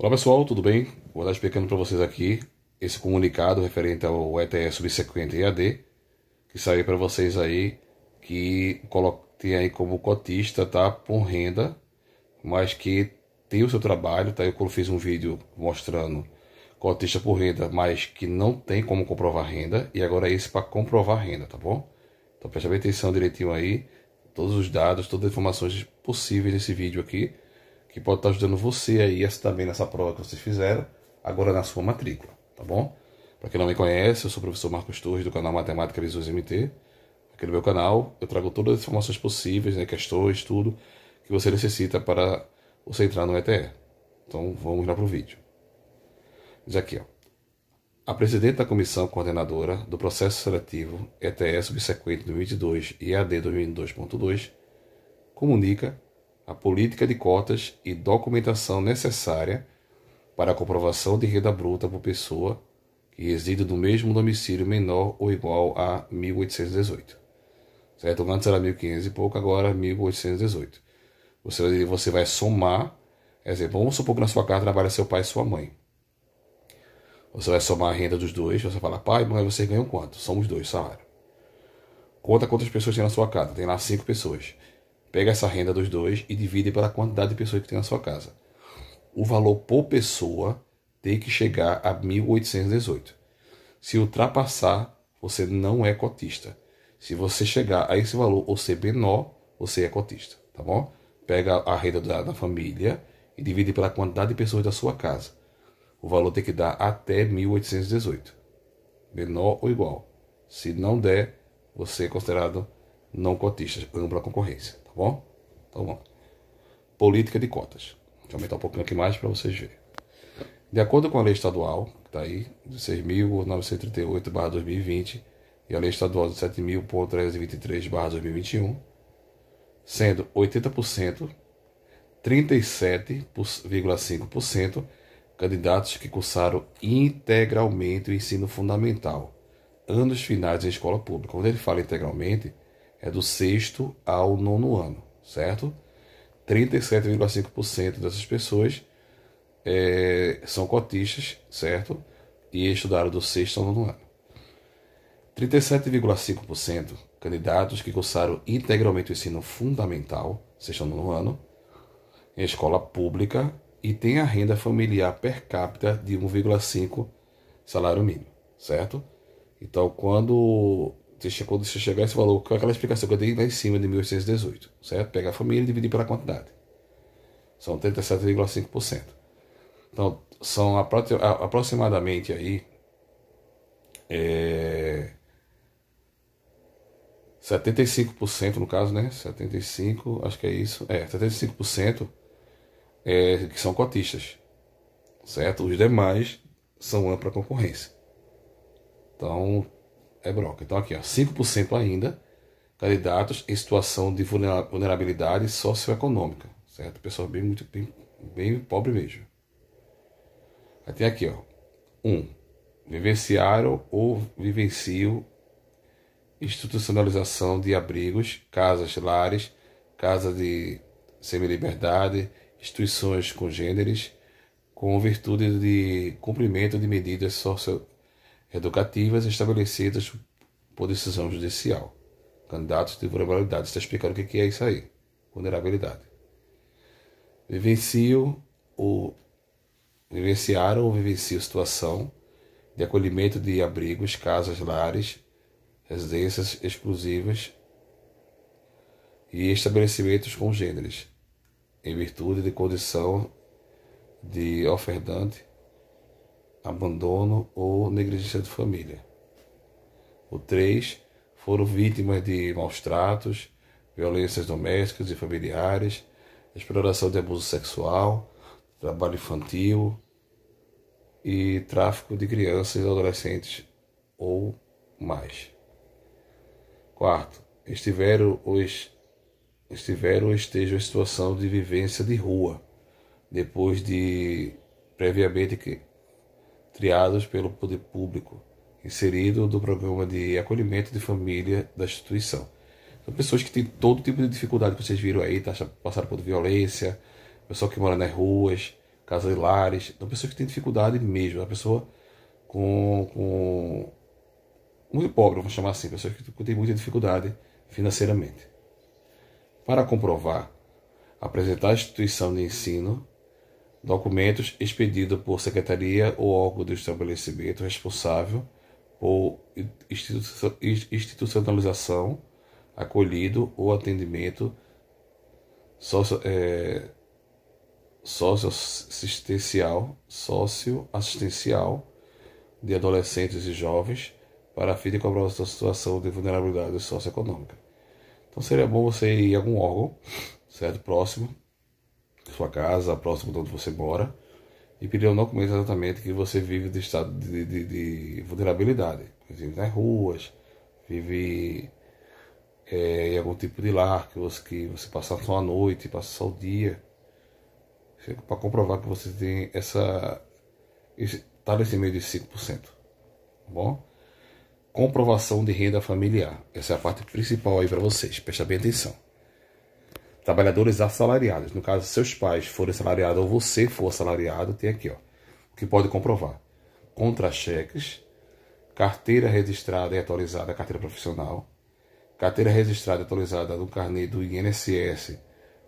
Olá pessoal, tudo bem? Vou estar explicando para vocês aqui esse comunicado referente ao ETS subsequente EAD, que saiu para vocês aí, que tem aí como cotista, tá? Por renda, mas que tem o seu trabalho, tá? Eu fiz um vídeo mostrando cotista por renda, mas que não tem como comprovar renda, e agora é esse para comprovar renda, tá bom? Então preste bem atenção direitinho aí, todos os dados, todas as informações possíveis nesse vídeo aqui, que pode estar ajudando você aí também nessa prova que vocês fizeram, agora na sua matrícula, tá bom? Para quem não me conhece, eu sou o professor Marcos Torres do canal Matemática Visões MT. Aqui no meu canal eu trago todas as informações possíveis, né, questões, tudo que você necessita para você entrar no ETE. Então vamos lá para o vídeo. Diz aqui, ó. A presidente da comissão coordenadora do processo seletivo ETE subsequente 2022 e AD 2022.2 comunica a política de cotas e documentação necessária para a comprovação de renda bruta por pessoa que reside no mesmo domicílio menor ou igual a 1818. Certo? Antes era 1500 e pouco, agora 1818. Você, você vai somar, exemplo, vamos supor que na sua casa trabalha seu pai e sua mãe. Você vai somar a renda dos dois, você fala, pai, mãe, vocês ganham quanto? Somos dois salário. Conta quantas pessoas tem na sua casa. Tem lá cinco pessoas. Pega essa renda dos dois e divide pela quantidade de pessoas que tem na sua casa. O valor por pessoa tem que chegar a 1818. Se ultrapassar, você não é cotista. Se você chegar a esse valor ou ser menor, você é cotista, tá bom? Pega a renda da, da família e divide pela quantidade de pessoas da sua casa. O valor tem que dar até 1818. Menor ou igual. Se não der, você é considerado não cotistas, ampla concorrência, tá bom? Então vamos. Política de cotas. Deixa eu aumentar um pouquinho aqui mais para vocês verem. De acordo com a lei estadual, que está aí, 6.938-2020, e a lei estadual de 7.323-2021, sendo 80%, 37,5% candidatos que cursaram integralmente o ensino fundamental, anos finais em escola pública. Quando ele fala integralmente, é do sexto ao nono ano, certo? 37,5% dessas pessoas é, são cotistas, certo? E estudaram do sexto ao nono ano. 37,5% candidatos que cursaram integralmente o ensino fundamental, sexto ao nono ano, em escola pública e têm a renda familiar per capita de 1,5 salário mínimo, certo? Então, quando quando você chegar esse valor, com aquela explicação que eu dei lá em cima de 1818, certo? pega a família e dividir pela quantidade. São 37,5%. Então, são aproximadamente aí é, 75% no caso, né? 75, acho que é isso. É, 75% é, que são cotistas, certo? Os demais são ampla concorrência. Então, é bronca. Então aqui, ó, 5% ainda candidatos em situação de vulnerabilidade socioeconômica, certo? Pessoal bem muito bem, bem pobre mesmo. até aqui, ó, 1. Um, vivenciaram ou vivenciam institucionalização de abrigos, casas, lares, casa de semi-liberdade, instituições congêneres, com virtude de cumprimento de medidas socio educativas estabelecidas por decisão judicial. Candidatos de vulnerabilidade. Está explicando o que é isso aí. Vulnerabilidade. Vivencio ou vivenciaram ou vivenciam situação de acolhimento de abrigos, casas, lares, residências exclusivas e estabelecimentos congêneres, em virtude de condição de ofertante abandono ou negligência de família. O 3 foram vítimas de maus tratos, violências domésticas e familiares, exploração de abuso sexual, trabalho infantil e tráfico de crianças e adolescentes ou mais. Quarto, estiveram ou, estiveram ou estejam em situação de vivência de rua, depois de previamente criados pelo poder público, inserido do programa de acolhimento de família da instituição. São pessoas que têm todo tipo de dificuldade que vocês viram aí, tá, passaram por violência, pessoal que mora nas ruas, casas de lares, são pessoas que têm dificuldade mesmo, a pessoa com, com muito pobre, vamos chamar assim, pessoas que têm muita dificuldade financeiramente. Para comprovar, apresentar a instituição de ensino documentos expedidos por secretaria ou órgão do estabelecimento responsável por institucionalização, acolhido ou atendimento socioassistencial, é, socioassistencial de adolescentes e jovens para a fim de comprovar sua situação de vulnerabilidade socioeconômica. Então seria bom você ir em algum órgão, certo? Próximo, sua casa, próximo de onde você mora, e pedir um documento exatamente que você vive de estado de, de, de vulnerabilidade. Vive nas ruas, vive é, em algum tipo de lar que você, que você passa só a noite, passa só o dia. É para comprovar que você tem essa, esse, tá nesse meio de 5%. Tá bom? Comprovação de renda familiar. Essa é a parte principal aí para vocês. Presta bem atenção. Trabalhadores assalariados, no caso, seus pais forem assalariados ou você for assalariado, tem aqui, ó, que pode comprovar. Contra-cheques, carteira registrada e atualizada, carteira profissional, carteira registrada e atualizada do carnê do INSS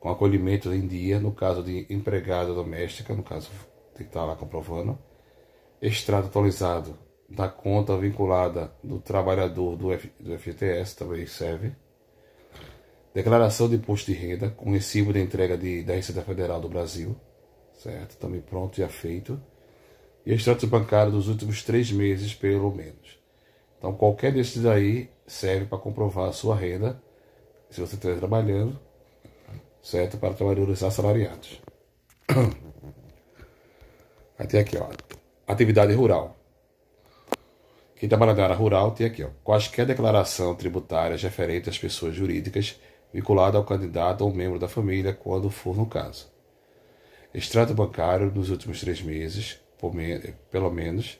com acolhimento em dia, no caso de empregada doméstica, no caso tem que estar tá lá comprovando, extrato atualizado da conta vinculada do trabalhador do, F, do também serve. Declaração de imposto de renda com recibo de entrega de, da Receita Federal do Brasil, certo? Também pronto, e afeito E extrato bancário dos últimos três meses, pelo menos. Então, qualquer desses daí serve para comprovar a sua renda, se você estiver trabalhando, certo? Para trabalhadores assalariados. Até aqui, ó. Atividade rural. Quem trabalha na área rural tem aqui, ó. Quaisquer declaração tributária referente às pessoas jurídicas vinculado ao candidato ou membro da família, quando for no caso. Extrato bancário nos últimos três meses, pelo menos,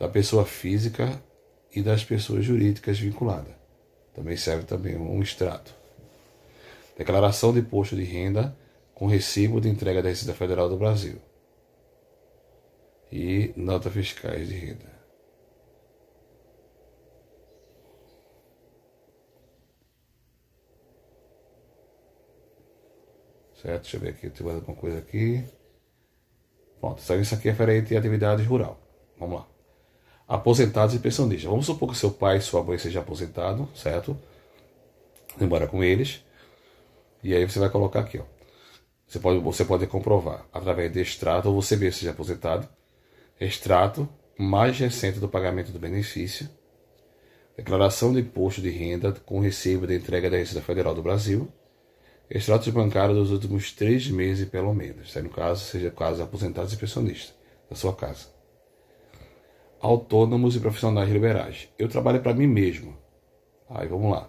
da pessoa física e das pessoas jurídicas vinculadas. Também serve também um extrato. Declaração de imposto de renda com recibo de entrega da Receita Federal do Brasil. E notas fiscais de renda. Certo? Deixa eu ver aqui, tem mais alguma coisa aqui. Pronto, isso aqui é referente à atividade rural. Vamos lá. Aposentados e pensionistas. Vamos supor que seu pai e sua mãe sejam aposentados, certo? Embora com eles. E aí você vai colocar aqui, ó. Você pode, você pode comprovar através de extrato, ou você mesmo seja aposentado, extrato mais recente do pagamento do benefício, declaração de imposto de renda com recibo de entrega da Receita Federal do Brasil, extratos bancários dos últimos três meses, pelo menos, no caso, seja caso aposentados e pensionistas da sua casa. Autônomos e profissionais liberais. Eu trabalho para mim mesmo. Aí vamos lá.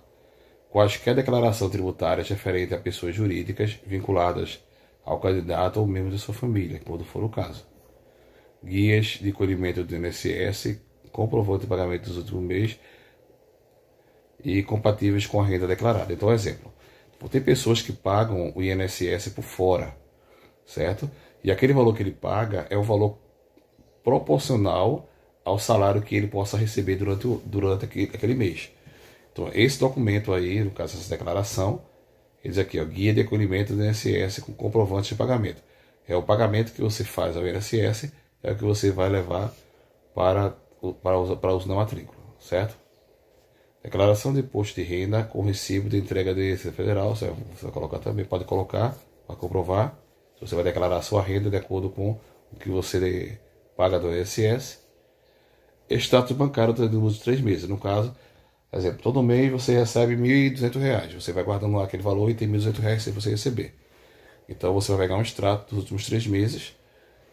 Quaisquer declaração tributária referente a pessoas jurídicas vinculadas ao candidato ou membro de sua família, quando for o caso. Guias de colhimento do INSS, comprovante de pagamento dos últimos meses e compatíveis com a renda declarada. Então, exemplo vou ter pessoas que pagam o INSS por fora, certo? E aquele valor que ele paga é o valor proporcional ao salário que ele possa receber durante, durante aquele, aquele mês. Então, esse documento aí, no caso, essa declaração, ele diz aqui, ó, guia de acolhimento do INSS com comprovante de pagamento. É o pagamento que você faz ao INSS, é o que você vai levar para, para, os, para os não matrículas, certo? Declaração de imposto de renda com recibo de entrega de Receita Federal, você vai colocar também, pode colocar para comprovar. Você vai declarar a sua renda de acordo com o que você paga do ISS. Status bancário dos uso de três meses. No caso, por exemplo, todo mês você recebe R$ 1.200. Você vai guardando lá aquele valor e tem R$ 1.200 sem você receber. Então você vai pegar um extrato dos últimos três meses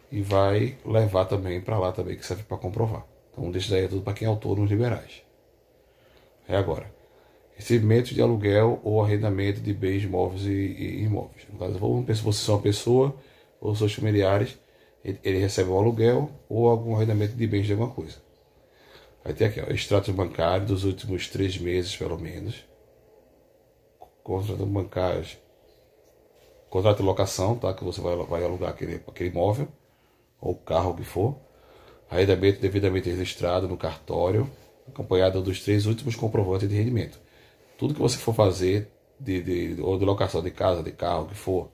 e vai levar também para lá também, que serve para comprovar. Então deixa daí é tudo para quem é autônomo liberais. É agora. Recebimento de aluguel ou arrendamento de bens móveis e, e imóveis. No caso, você é uma pessoa ou seus familiares, ele, ele, recebe um aluguel ou algum arrendamento de bens de alguma coisa. Aí tem aqui, ó, extratos bancários dos últimos três meses, pelo menos. Contrato bancário. Contrato de locação, tá? Que você vai, vai alugar aquele, aquele imóvel ou carro que for. Arrendamento devidamente registrado no cartório acompanhada dos três últimos comprovantes de rendimento. Tudo que você for fazer, de, de, ou de locação de casa, de carro, o que for,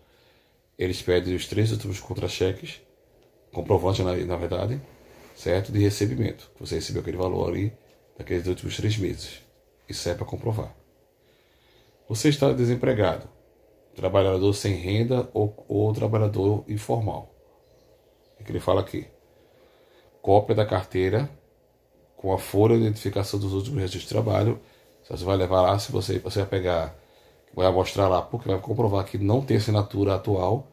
eles pedem os três últimos contra-cheques, comprovante na, na verdade, certo? De recebimento. Você recebeu aquele valor ali daqueles últimos três meses. Isso é para comprovar. Você está desempregado, trabalhador sem renda ou, ou trabalhador informal. É que ele fala aqui. Cópia da carteira com a folha de identificação dos últimos registros de trabalho. Então, você vai levar lá, se você, você vai pegar, vai mostrar lá, porque vai comprovar que não tem assinatura atual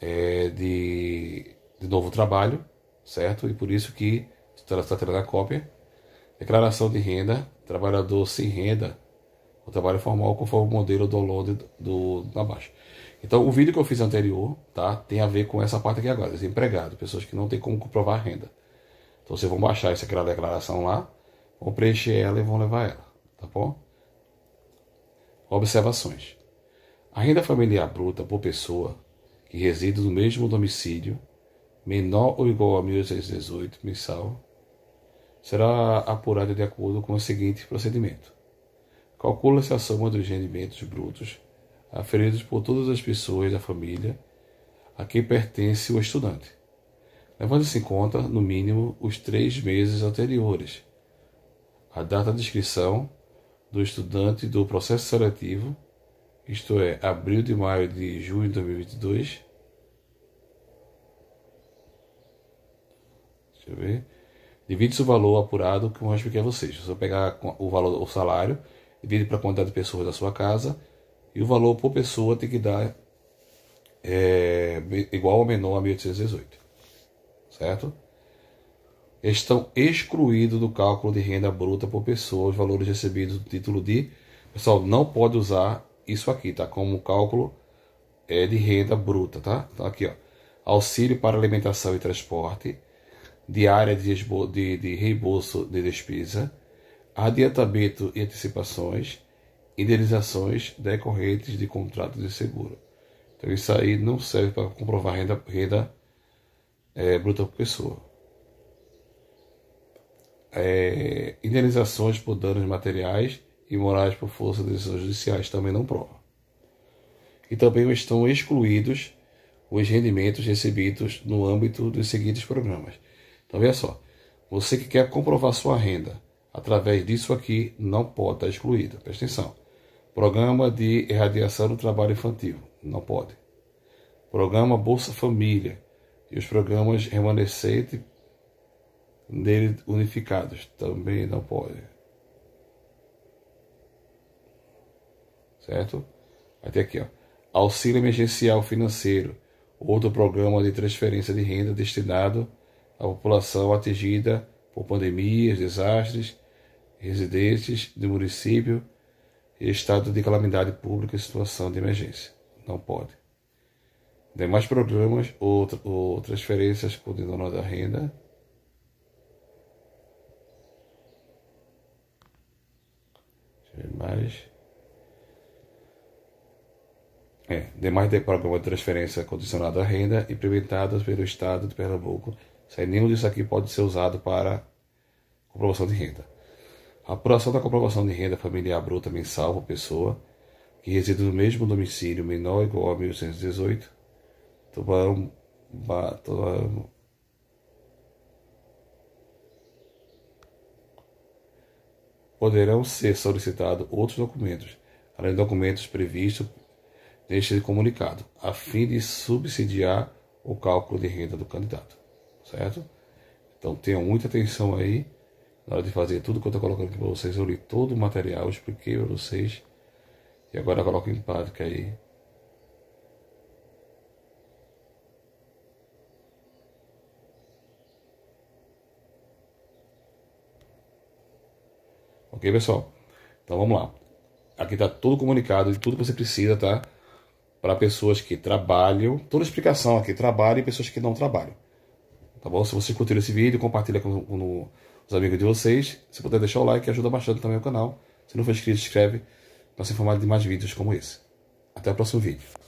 é, de, de novo trabalho, certo? E por isso que está tendo tá a cópia. Declaração de renda, trabalhador sem renda, o trabalho formal conforme o modelo do download do, da baixa. Então, o vídeo que eu fiz anterior, tá? Tem a ver com essa parte aqui agora, desempregado, pessoas que não tem como comprovar renda. Então vocês vão baixar essa aquela declaração lá, vão preencher ela e vão levar ela, tá bom? Observações. A renda familiar bruta por pessoa que reside no mesmo domicílio, menor ou igual a 1.618 mensal, será apurada de acordo com o seguinte procedimento. Calcula-se a soma dos rendimentos brutos aferidos por todas as pessoas da família a quem pertence o estudante levando-se em conta, no mínimo, os três meses anteriores, a data de inscrição do estudante do processo seletivo, isto é, abril de maio de junho de 2022. Deixa eu ver. Divide-se o valor apurado que acho que é vocês. Se eu pegar o valor, o salário, divide para a quantidade de pessoas da sua casa e o valor por pessoa tem que dar é, igual ou menor a 1.818 certo? Estão excluídos do cálculo de renda bruta por pessoa os valores recebidos do título de. Pessoal, não pode usar isso aqui, tá? Como cálculo é de renda bruta, tá? Então aqui, ó. Auxílio para alimentação e transporte, diária de, de, de reembolso de despesa, adiantamento e antecipações, indenizações decorrentes de contratos de seguro. Então isso aí não serve para comprovar renda, renda é, bruta por pessoa. É, indenizações por danos materiais e morais por força de decisões judiciais também não prova. E também estão excluídos os rendimentos recebidos no âmbito dos seguintes programas. Então, veja só. Você que quer comprovar sua renda através disso aqui não pode estar excluído. Presta atenção. Programa de erradiação do trabalho infantil. Não pode. Programa Bolsa Família e os programas remanescentes nele unificados também não pode. Certo? Até aqui, ó. Auxílio emergencial financeiro, outro programa de transferência de renda destinado à população atingida por pandemias, desastres, residentes do município e estado de calamidade pública em situação de emergência. Não pode. Demais programas ou, ou transferências por dono da renda. Demais. É, demais de programa de transferência condicionada à renda implementadas pelo Estado de Pernambuco, sem nenhum disso aqui pode ser usado para comprovação de renda. A apuração da comprovação de renda familiar bruta mensal por pessoa que reside no mesmo domicílio menor ou igual a 1.118 Tubarão Tubarão poderão ser solicitados outros documentos, além de documentos previstos neste comunicado, a fim de subsidiar o cálculo de renda do candidato, certo? Então tenham muita atenção aí na hora de fazer tudo que eu estou colocando aqui para vocês. Eu li todo o material, expliquei para vocês e agora coloco em prática aí ok, pessoal? Então vamos lá. Aqui está todo comunicado de tudo que você precisa, tá? Para pessoas que trabalham, toda explicação aqui, trabalho e pessoas que não trabalham. Tá bom? Se você curtiu esse vídeo, compartilha com, com os amigos de vocês. Se puder deixar o like, ajuda bastante também o canal. Se não for inscrito, se inscreve para ser informado de mais vídeos como esse. Até o próximo vídeo.